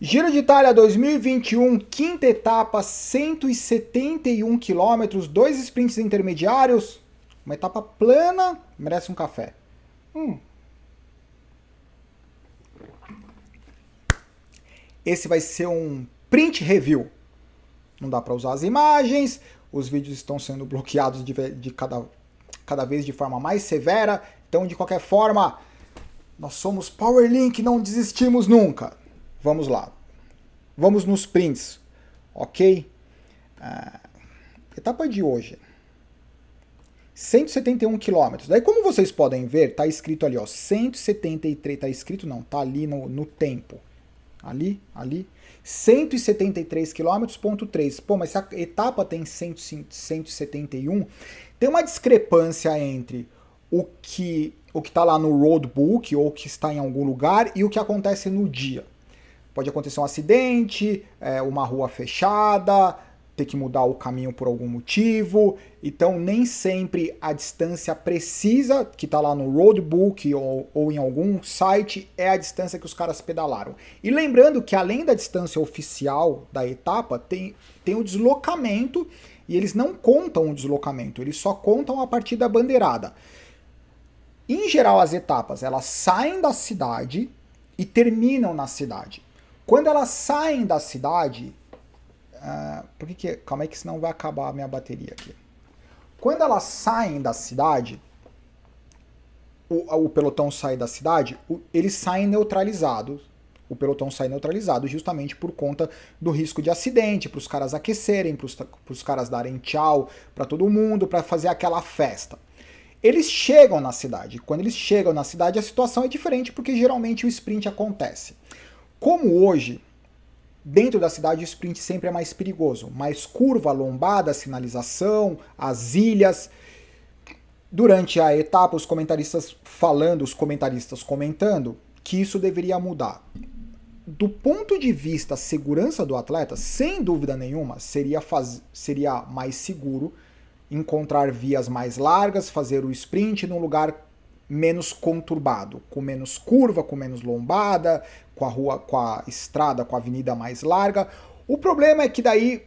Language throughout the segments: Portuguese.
Giro de Itália 2021, quinta etapa, 171 quilômetros, dois sprints intermediários, uma etapa plana, merece um café. Hum. Esse vai ser um print review. Não dá para usar as imagens, os vídeos estão sendo bloqueados de, de cada, cada vez de forma mais severa. Então, de qualquer forma, nós somos Powerlink, não desistimos nunca. Vamos lá. Vamos nos prints, ok? Ah, etapa de hoje. 171 quilômetros. Daí, como vocês podem ver, tá escrito ali, ó, 173, tá escrito não, tá ali no, no tempo. Ali, ali, 173 3. Pô, mas se a etapa tem 171, tem uma discrepância entre o que o que tá lá no roadbook ou que está em algum lugar e o que acontece no dia. Pode acontecer um acidente, é, uma rua fechada, ter que mudar o caminho por algum motivo. Então, nem sempre a distância precisa, que está lá no roadbook ou, ou em algum site, é a distância que os caras pedalaram. E lembrando que além da distância oficial da etapa, tem, tem o deslocamento e eles não contam o deslocamento, eles só contam a partir da bandeirada. Em geral, as etapas elas saem da cidade e terminam na cidade. Quando elas saem da cidade. Uh, por que, Calma aí, que senão vai acabar a minha bateria aqui. Quando elas saem da cidade, o, o pelotão sai da cidade, o, eles saem neutralizados. O pelotão sai neutralizado justamente por conta do risco de acidente, para os caras aquecerem, para os caras darem tchau para todo mundo, para fazer aquela festa. Eles chegam na cidade. Quando eles chegam na cidade, a situação é diferente porque geralmente o sprint acontece. Como hoje, dentro da cidade, o sprint sempre é mais perigoso, mais curva, lombada, sinalização, as ilhas. Durante a etapa, os comentaristas falando, os comentaristas comentando que isso deveria mudar. Do ponto de vista segurança do atleta, sem dúvida nenhuma, seria, faz... seria mais seguro encontrar vias mais largas, fazer o sprint num lugar menos conturbado, com menos curva, com menos lombada, com a rua, com a estrada, com a avenida mais larga. O problema é que daí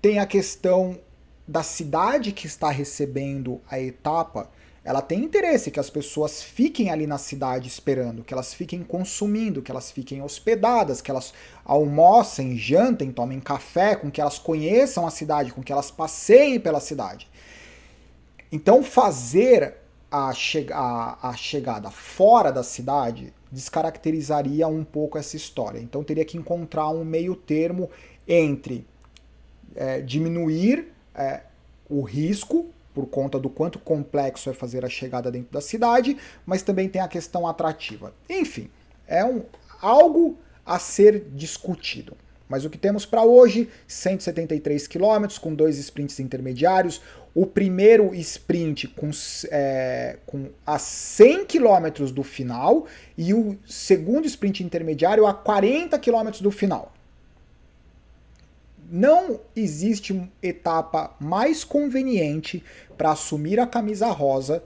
tem a questão da cidade que está recebendo a etapa, ela tem interesse que as pessoas fiquem ali na cidade esperando, que elas fiquem consumindo, que elas fiquem hospedadas, que elas almocem, jantem, tomem café, com que elas conheçam a cidade, com que elas passeiem pela cidade. Então fazer a, che a, a chegada fora da cidade descaracterizaria um pouco essa história. Então teria que encontrar um meio termo entre é, diminuir é, o risco por conta do quanto complexo é fazer a chegada dentro da cidade, mas também tem a questão atrativa. Enfim, é um, algo a ser discutido. Mas o que temos para hoje, 173 quilômetros com dois sprints intermediários, o primeiro sprint com, é, com a 100 km do final e o segundo sprint intermediário a 40 km do final. Não existe etapa mais conveniente para assumir a camisa rosa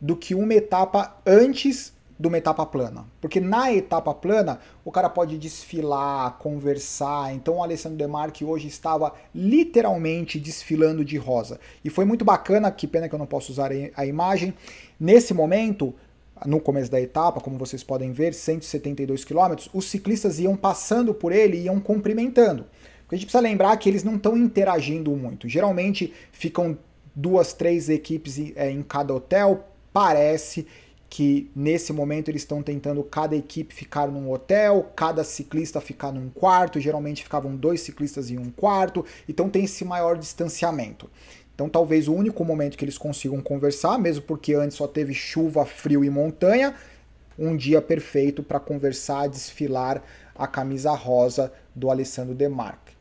do que uma etapa antes de uma etapa plana. Porque na etapa plana, o cara pode desfilar, conversar. Então o Alessandro Demarque hoje estava literalmente desfilando de rosa. E foi muito bacana, que pena que eu não posso usar a imagem. Nesse momento, no começo da etapa, como vocês podem ver, 172 km, os ciclistas iam passando por ele e iam cumprimentando. Porque a gente precisa lembrar que eles não estão interagindo muito. Geralmente ficam duas, três equipes é, em cada hotel, parece, que nesse momento eles estão tentando cada equipe ficar num hotel, cada ciclista ficar num quarto, geralmente ficavam dois ciclistas em um quarto, então tem esse maior distanciamento. Então talvez o único momento que eles consigam conversar, mesmo porque antes só teve chuva, frio e montanha, um dia perfeito para conversar, desfilar a camisa rosa do Alessandro Demarque.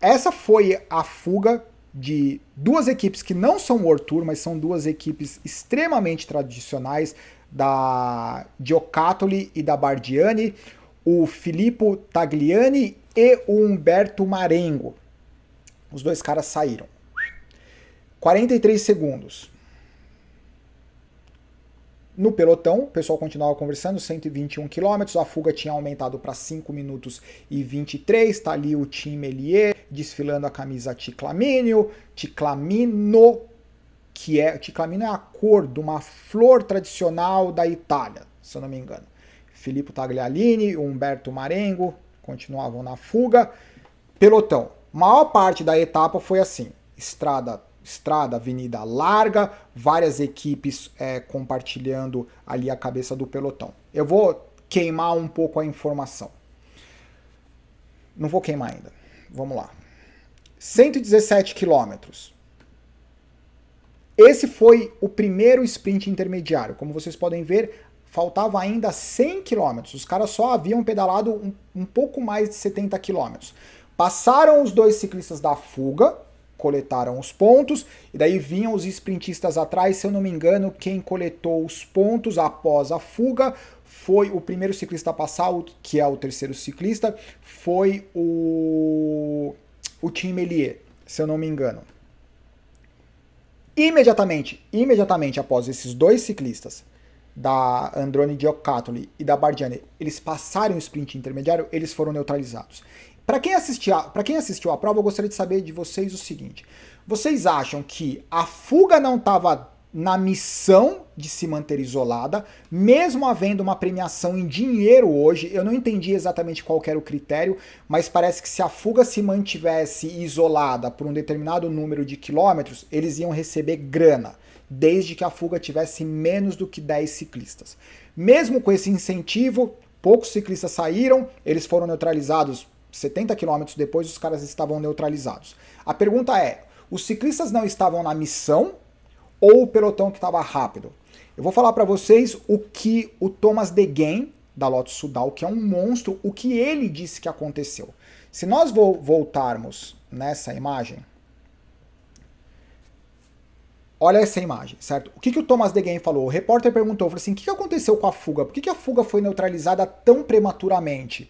Essa foi a fuga de duas equipes que não são World Tour, mas são duas equipes extremamente tradicionais, da Giocattoli e da Bardiani, o Filippo Tagliani e o Humberto Marengo. Os dois caras saíram. 43 segundos. No pelotão, o pessoal continuava conversando, 121 quilômetros, a fuga tinha aumentado para 5 minutos e 23, tá ali o Tim Melier desfilando a camisa Ticlamínio, Ticlamino, que é, Ticlamino é a cor de uma flor tradicional da Itália, se eu não me engano. Filippo Taglialini, Humberto Marengo continuavam na fuga. Pelotão, maior parte da etapa foi assim, estrada estrada, avenida larga, várias equipes é, compartilhando ali a cabeça do pelotão. Eu vou queimar um pouco a informação. Não vou queimar ainda. Vamos lá. 117 quilômetros. Esse foi o primeiro sprint intermediário. Como vocês podem ver, faltava ainda 100 quilômetros. Os caras só haviam pedalado um, um pouco mais de 70 quilômetros. Passaram os dois ciclistas da fuga, coletaram os pontos, e daí vinham os sprintistas atrás, se eu não me engano, quem coletou os pontos após a fuga foi o primeiro ciclista a passar, que é o terceiro ciclista, foi o, o Tim Melier, se eu não me engano. Imediatamente, imediatamente após esses dois ciclistas, da Androne Giocattoli e da Bardiani, eles passaram o sprint intermediário, eles foram neutralizados. Para quem, quem assistiu a prova, eu gostaria de saber de vocês o seguinte: vocês acham que a fuga não estava na missão de se manter isolada, mesmo havendo uma premiação em dinheiro hoje. Eu não entendi exatamente qual era o critério, mas parece que se a fuga se mantivesse isolada por um determinado número de quilômetros, eles iam receber grana, desde que a fuga tivesse menos do que 10 ciclistas. Mesmo com esse incentivo, poucos ciclistas saíram, eles foram neutralizados 70 quilômetros depois, os caras estavam neutralizados. A pergunta é: os ciclistas não estavam na missão ou o pelotão que estava rápido? Eu vou falar para vocês o que o Thomas Degen, da Lotus Sudal, que é um monstro, o que ele disse que aconteceu. Se nós vo voltarmos nessa imagem, olha essa imagem, certo? O que, que o Thomas Degen falou? O repórter perguntou, falou assim, o que, que aconteceu com a fuga? Por que, que a fuga foi neutralizada tão prematuramente?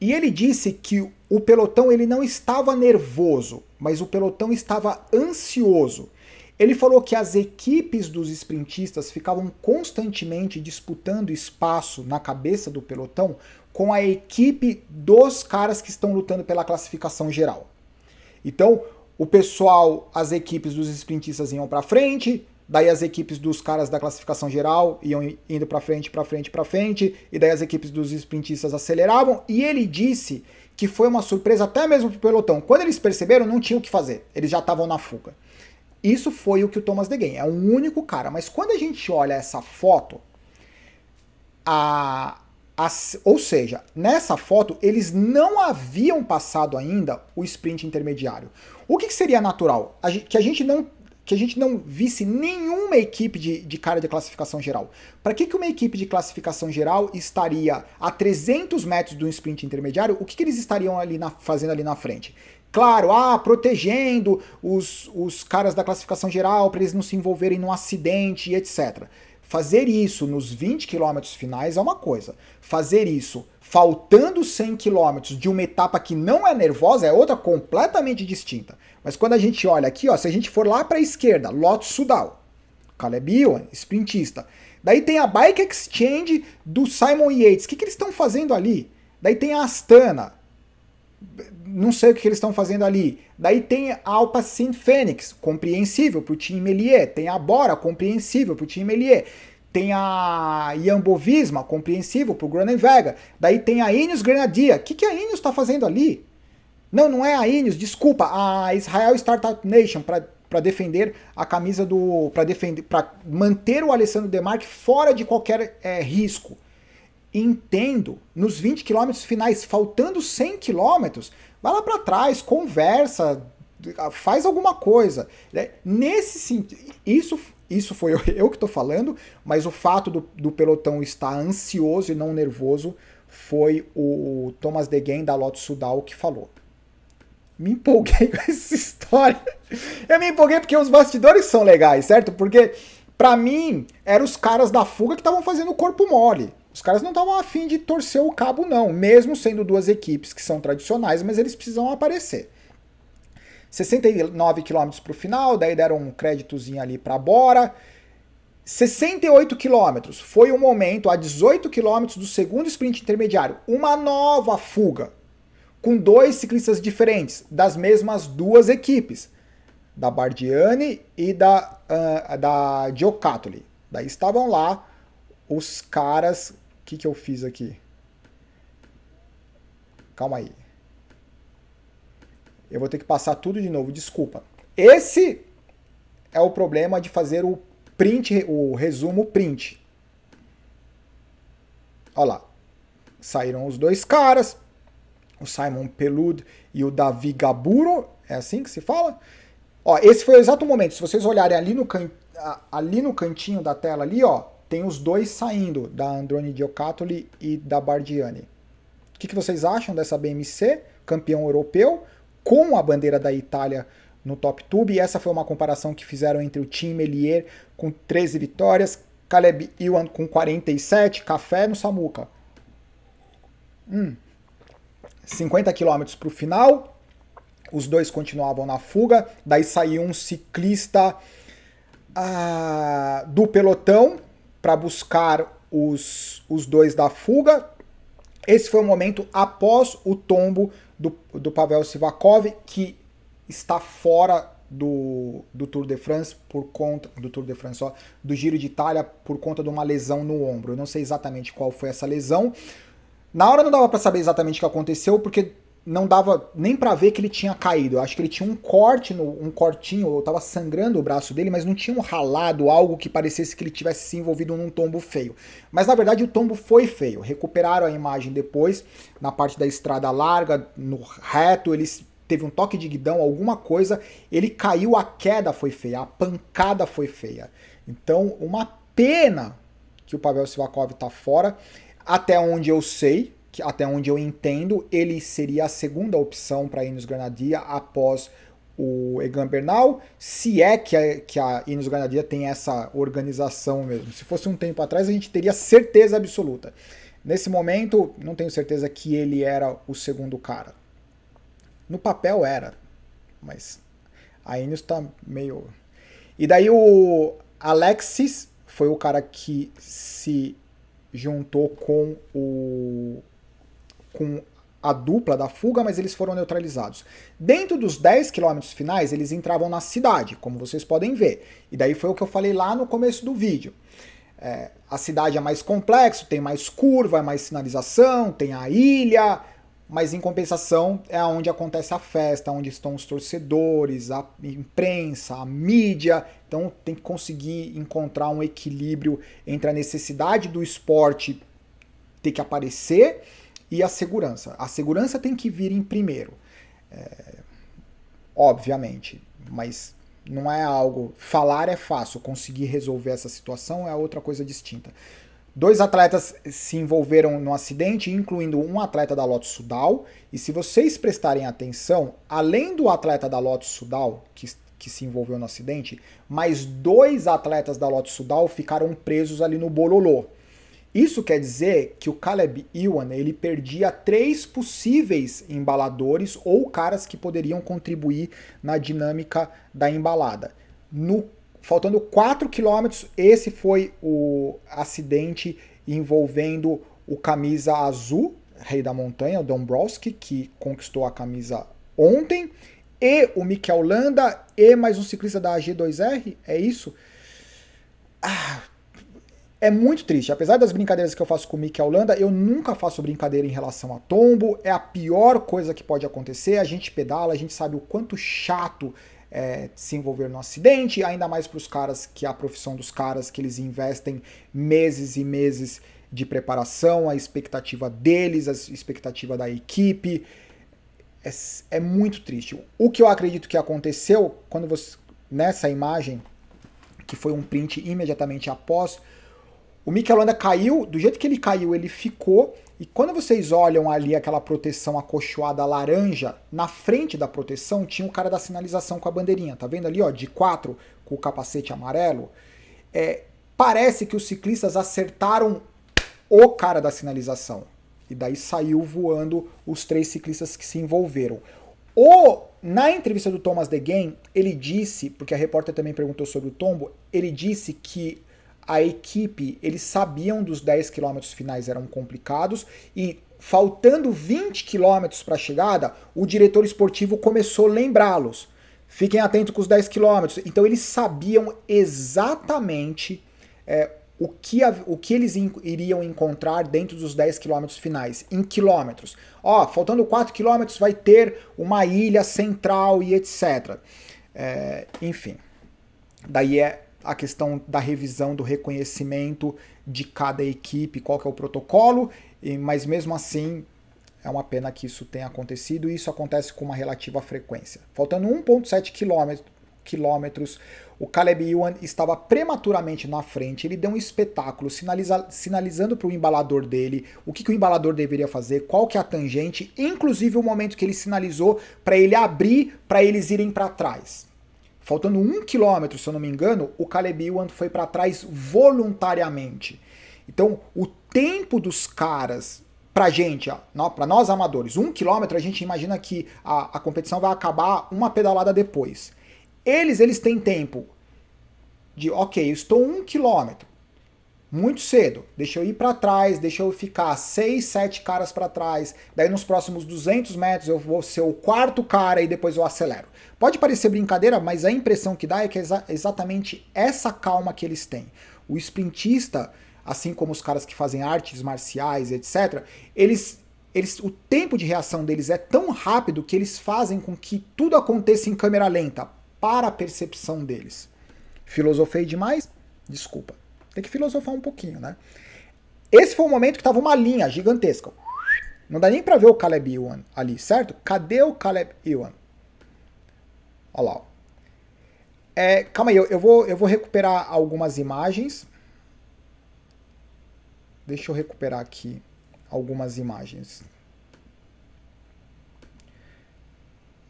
E ele disse que o pelotão ele não estava nervoso, mas o pelotão estava ansioso. Ele falou que as equipes dos sprintistas ficavam constantemente disputando espaço na cabeça do pelotão com a equipe dos caras que estão lutando pela classificação geral. Então, o pessoal, as equipes dos sprintistas iam para frente, daí as equipes dos caras da classificação geral iam indo para frente, para frente, para frente, e daí as equipes dos sprintistas aceleravam, e ele disse que foi uma surpresa até mesmo pro pelotão. Quando eles perceberam, não tinha o que fazer, eles já estavam na fuga. Isso foi o que o Thomas Degen é um único cara, mas quando a gente olha essa foto, a, a, ou seja, nessa foto eles não haviam passado ainda o sprint intermediário. O que, que seria natural? A, que a gente não que a gente não visse nenhuma equipe de, de cara de classificação geral. Para que, que uma equipe de classificação geral estaria a 300 metros de um sprint intermediário? O que, que eles estariam ali na, fazendo ali na frente? Claro, ah, protegendo os, os caras da classificação geral para eles não se envolverem num acidente e etc. Fazer isso nos 20 quilômetros finais é uma coisa. Fazer isso faltando 100 quilômetros de uma etapa que não é nervosa é outra completamente distinta. Mas quando a gente olha aqui, ó, se a gente for lá para a esquerda, Lotus Sudal, Caleb Ewan, sprintista. Daí tem a Bike Exchange do Simon Yates. O que, que eles estão fazendo ali? Daí tem a Astana não sei o que eles estão fazendo ali. Daí tem a Alpacin Fênix, compreensível para o time Melier. Tem a Bora, compreensível para o time Melier. Tem a Iambovisma, compreensível para o Gronen Vega. Daí tem a Ineos Grenadier. O que, que a Ineos está fazendo ali? Não, não é a Ineos, desculpa, a Israel Startup Nation para defender a camisa do. para defender para manter o Alessandro Demarque fora de qualquer é, risco entendo, nos 20 quilômetros finais, faltando 100 quilômetros, vai lá para trás, conversa, faz alguma coisa. Né? Nesse sentido, isso, isso foi eu que estou falando, mas o fato do, do, pelotão estar ansioso e não nervoso foi o Thomas Degen da Lotus Sudal que falou. Me empolguei com essa história. Eu me empolguei porque os bastidores são legais, certo? Porque para mim eram os caras da fuga que estavam fazendo o corpo mole. Os caras não estavam afim de torcer o cabo, não, mesmo sendo duas equipes que são tradicionais, mas eles precisam aparecer. 69 km para o final, daí deram um créditozinho ali para Bora. 68 km foi o momento, a 18 km do segundo sprint intermediário, uma nova fuga, com dois ciclistas diferentes, das mesmas duas equipes, da Bardiani e da, uh, da Giocattoli. Daí estavam lá os caras que, que eu fiz aqui? Calma aí. Eu vou ter que passar tudo de novo, desculpa. Esse é o problema de fazer o print, o resumo print. Olha lá. Saíram os dois caras, o Simon Peludo e o Davi Gaburo, é assim que se fala? Ó, esse foi o exato momento. Se vocês olharem ali no, can... ali no cantinho da tela ali, ó, tem os dois saindo, da Androni Giocattoli e da Bardiani. O que, que vocês acham dessa BMC, campeão europeu, com a bandeira da Itália no Top Tube? Essa foi uma comparação que fizeram entre o Tim Melier com 13 vitórias, Caleb Iwan com 47, Café no Samuca. Hum. 50 quilômetros para o final, os dois continuavam na fuga, daí saiu um ciclista ah, do pelotão para buscar os, os dois da fuga. Esse foi o momento após o tombo do, do Pavel Sivakov, que está fora do, do Tour de France por conta do Tour de France, ó, do Giro de Itália por conta de uma lesão no ombro. Eu não sei exatamente qual foi essa lesão. Na hora não dava para saber exatamente o que aconteceu, porque não dava nem para ver que ele tinha caído. Eu acho que ele tinha um corte, no, um cortinho, ou tava sangrando o braço dele, mas não tinha um ralado, algo que parecesse que ele tivesse se envolvido num tombo feio. Mas na verdade o tombo foi feio. Recuperaram a imagem depois, na parte da estrada larga, no reto, ele teve um toque de guidão, alguma coisa, ele caiu, a queda foi feia, a pancada foi feia. Então, uma pena que o Pavel Sivakov tá fora. Até onde eu sei, que até onde eu entendo, ele seria a segunda opção para Inos Granadia após o Egan Bernal, se é que a, que a Inos Granadia tem essa organização mesmo. Se fosse um tempo atrás, a gente teria certeza absoluta. Nesse momento, não tenho certeza que ele era o segundo cara. No papel era, mas a Inos tá meio... E daí o Alexis foi o cara que se juntou com o com a dupla da fuga, mas eles foram neutralizados. Dentro dos 10 quilômetros finais, eles entravam na cidade, como vocês podem ver. E daí foi o que eu falei lá no começo do vídeo. É, a cidade é mais complexo, tem mais curva, é mais sinalização, tem a ilha, mas em compensação é onde acontece a festa, onde estão os torcedores, a imprensa, a mídia. Então tem que conseguir encontrar um equilíbrio entre a necessidade do esporte ter que aparecer e a segurança. A segurança tem que vir em primeiro, é, obviamente, mas não é algo. Falar é fácil, conseguir resolver essa situação é outra coisa distinta. Dois atletas se envolveram no acidente, incluindo um atleta da Lotus Sudal. E se vocês prestarem atenção, além do atleta da Lotus Sudal, que, que se envolveu no acidente, mais dois atletas da Lotus Sudal ficaram presos ali no bololô. Isso quer dizer que o Caleb Ewan ele perdia três possíveis embaladores ou caras que poderiam contribuir na dinâmica da embalada. No, faltando 4 quilômetros, esse foi o acidente envolvendo o camisa azul, rei da montanha, o Dombrowski, que conquistou a camisa ontem, e o Mikel Landa, e mais um ciclista da AG2R, é isso? Ah, é muito triste. Apesar das brincadeiras que eu faço com o Mickey Holanda, eu nunca faço brincadeira em relação a tombo. É a pior coisa que pode acontecer. A gente pedala, a gente sabe o quanto chato é, se envolver no acidente, ainda mais para os caras que é a profissão dos caras, que eles investem meses e meses de preparação, a expectativa deles, a expectativa da equipe. É, é muito triste. O que eu acredito que aconteceu quando você. nessa imagem, que foi um print imediatamente após o Mikel caiu, do jeito que ele caiu, ele ficou. E quando vocês olham ali aquela proteção acolchoada laranja, na frente da proteção tinha o cara da sinalização com a bandeirinha, tá vendo ali, ó, de quatro, com o capacete amarelo? É, parece que os ciclistas acertaram o cara da sinalização. E daí saiu voando os três ciclistas que se envolveram. Ou na entrevista do Thomas Degen, ele disse, porque a repórter também perguntou sobre o tombo, ele disse que a equipe, eles sabiam dos 10 quilômetros finais eram complicados e faltando 20 quilômetros para a chegada, o diretor esportivo começou a lembrá-los. Fiquem atentos com os 10 quilômetros. Então eles sabiam exatamente é, o, que, o que eles in, iriam encontrar dentro dos 10 quilômetros finais, em quilômetros. Ó, faltando 4 quilômetros vai ter uma ilha central e etc. É, enfim, daí é a questão da revisão do reconhecimento de cada equipe, qual que é o protocolo, e, mas mesmo assim é uma pena que isso tenha acontecido e isso acontece com uma relativa frequência. Faltando 1,7 km, quilômetros, o Caleb Ewan estava prematuramente na frente, ele deu um espetáculo, sinaliza, sinalizando para o embalador dele o que, que, o embalador deveria fazer, qual que é a tangente, inclusive o momento que ele sinalizou para ele abrir, para eles irem para trás faltando um quilômetro, se eu não me engano, o Caleb Ewan foi para trás voluntariamente. Então, o tempo dos caras para gente, para nós amadores, um quilômetro, a gente imagina que a, a competição vai acabar uma pedalada depois. Eles, eles têm tempo de, ok, eu estou um quilômetro muito cedo. Deixa eu ir para trás, deixa eu ficar 6, 7 caras para trás. Daí nos próximos 200 metros eu vou ser o quarto cara e depois eu acelero. Pode parecer brincadeira, mas a impressão que dá é que é exa exatamente essa calma que eles têm. O sprintista, assim como os caras que fazem artes marciais, etc, eles eles, o tempo de reação deles é tão rápido que eles fazem com que tudo aconteça em câmera lenta, para a percepção deles. Filosofei demais? Desculpa. Tem que filosofar um pouquinho, né? Esse foi o momento que tava uma linha gigantesca. Não dá nem pra ver o Caleb Ewan ali, certo? Cadê o Caleb Ewan? Olha lá. É, calma aí, eu, eu, vou, eu vou recuperar algumas imagens. Deixa eu recuperar aqui algumas imagens.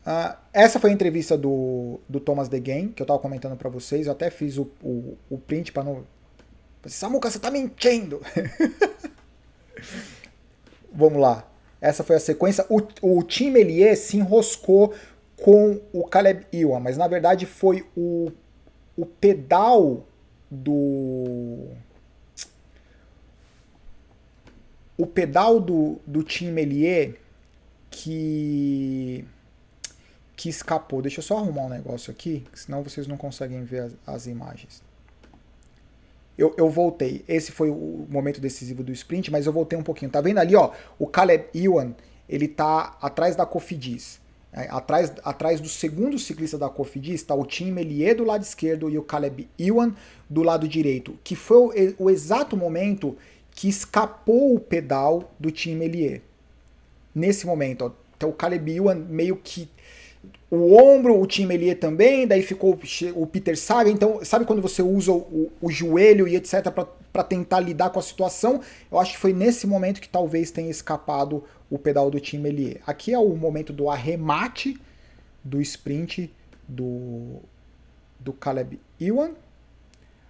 Uh, essa foi a entrevista do, do Thomas The Game, que eu estava comentando para vocês. Eu até fiz o, o, o print para não Samuca, você tá mentindo! Vamos lá. Essa foi a sequência. O, o Tim Melier se enroscou com o Caleb Iwa, mas na verdade foi o, o pedal do. O pedal do, do Tim Melier que. que escapou. Deixa eu só arrumar um negócio aqui, senão vocês não conseguem ver as, as imagens eu, eu voltei. Esse foi o momento decisivo do sprint, mas eu voltei um pouquinho. Tá vendo ali, ó? O Caleb Ewan, ele tá atrás da Cofidis. É, atrás, atrás do segundo ciclista da Cofidis está o Tim Melier do lado esquerdo e o Caleb Ewan do lado direito, que foi o, o exato momento que escapou o pedal do Tim Melier. Nesse momento, ó, então o Caleb Ewan meio que o ombro, o Tim elie também, daí ficou o Peter Saga. Então, sabe quando você usa o, o joelho e etc. para tentar lidar com a situação? Eu acho que foi nesse momento que talvez tenha escapado o pedal do Tim elie Aqui é o momento do arremate do sprint do, do Caleb Ewan.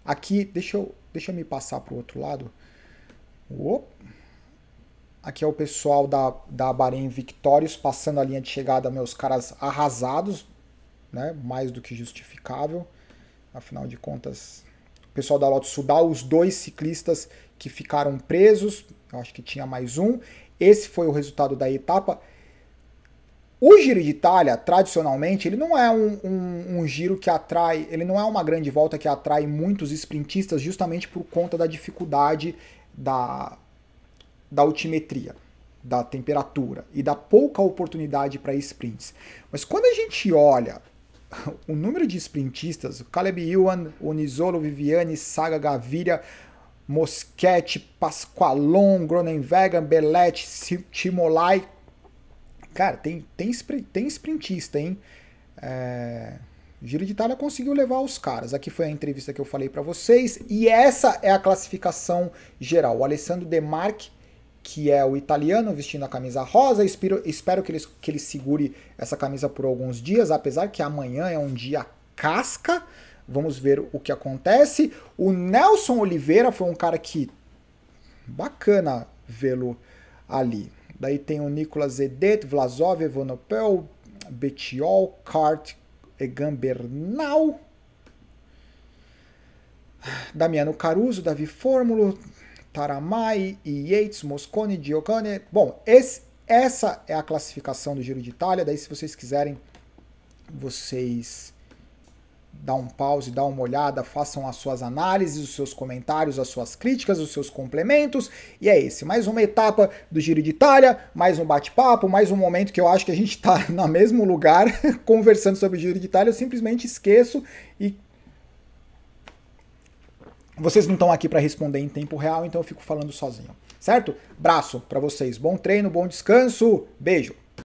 Aqui, deixa eu, deixa eu me passar para o outro lado. Opa. Aqui é o pessoal da, da Bahrein Victórios passando a linha de chegada, meus caras arrasados, né? Mais do que justificável. Afinal de contas, o pessoal da Lotus Sudal, os dois ciclistas que ficaram presos, eu acho que tinha mais um. Esse foi o resultado da etapa. O Giro de Itália, tradicionalmente, ele não é um, um, um, giro que atrai, ele não é uma grande volta que atrai muitos sprintistas, justamente por conta da dificuldade da, da altimetria, da temperatura e da pouca oportunidade para sprints. Mas quando a gente olha o número de sprintistas, o Caleb Ewan, Unisolo, Viviane, Saga, Gaviria, Moschetti, Pasqualon, Gronenwegan, Belletti, Timolai. Cara, tem, tem, tem sprintista, hein? É... Giro de Itália conseguiu levar os caras. Aqui foi a entrevista que eu falei para vocês. E essa é a classificação geral. O Alessandro Demarque que é o italiano vestindo a camisa rosa. Espero, espero que, ele, que ele segure essa camisa por alguns dias, apesar que amanhã é um dia casca. Vamos ver o que acontece. O Nelson Oliveira foi um cara que. Bacana vê-lo ali. Daí tem o Nicolas Zedet, Vlasov, Evonopel, Betiol, Kart, Egan Bernal, Damiano Caruso, Davi Fórmulo, Taramai, Yates, Moscone, Giocane. Bom, esse, essa é a classificação do Giro de Itália. Daí, se vocês quiserem, vocês dão um pause, dão uma olhada, façam as suas análises, os seus comentários, as suas críticas, os seus complementos. E é esse, mais uma etapa do Giro de Itália, mais um bate-papo, mais um momento que eu acho que a gente está no mesmo lugar conversando sobre o Giro de Itália, eu simplesmente esqueço e vocês não estão aqui para responder em tempo real, então eu fico falando sozinho. Certo? Braço para vocês. Bom treino, bom descanso. Beijo.